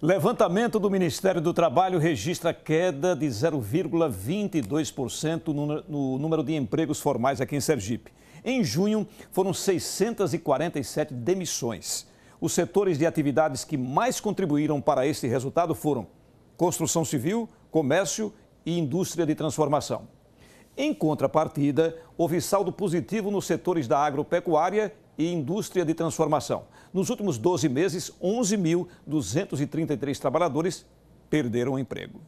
Levantamento do Ministério do Trabalho registra queda de 0,22% no, no número de empregos formais aqui em Sergipe. Em junho, foram 647 demissões. Os setores de atividades que mais contribuíram para esse resultado foram construção civil, comércio e indústria de transformação. Em contrapartida, houve saldo positivo nos setores da agropecuária e indústria de transformação. Nos últimos 12 meses, 11.233 trabalhadores perderam o emprego.